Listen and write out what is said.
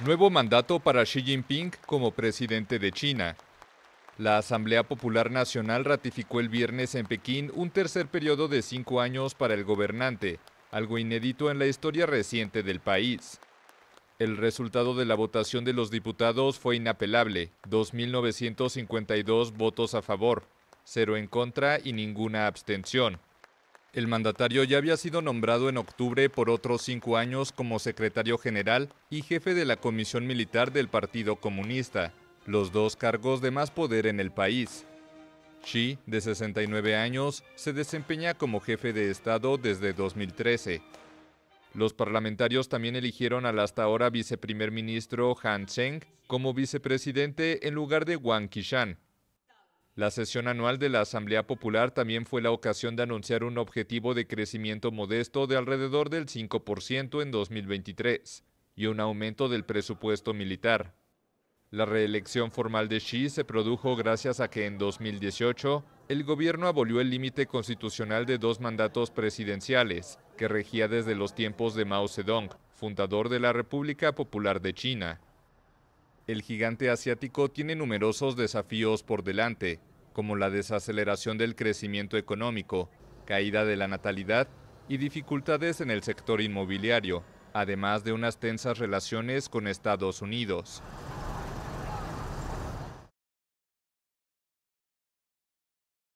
Nuevo mandato para Xi Jinping como presidente de China. La Asamblea Popular Nacional ratificó el viernes en Pekín un tercer periodo de cinco años para el gobernante, algo inédito en la historia reciente del país. El resultado de la votación de los diputados fue inapelable, 2.952 votos a favor, cero en contra y ninguna abstención. El mandatario ya había sido nombrado en octubre por otros cinco años como secretario general y jefe de la Comisión Militar del Partido Comunista, los dos cargos de más poder en el país. Xi, de 69 años, se desempeña como jefe de Estado desde 2013. Los parlamentarios también eligieron al hasta ahora viceprimer ministro Han Cheng como vicepresidente en lugar de Wang Qishan, la sesión anual de la Asamblea Popular también fue la ocasión de anunciar un objetivo de crecimiento modesto de alrededor del 5% en 2023 y un aumento del presupuesto militar. La reelección formal de Xi se produjo gracias a que en 2018 el gobierno abolió el límite constitucional de dos mandatos presidenciales, que regía desde los tiempos de Mao Zedong, fundador de la República Popular de China. El gigante asiático tiene numerosos desafíos por delante, como la desaceleración del crecimiento económico, caída de la natalidad y dificultades en el sector inmobiliario, además de unas tensas relaciones con Estados Unidos.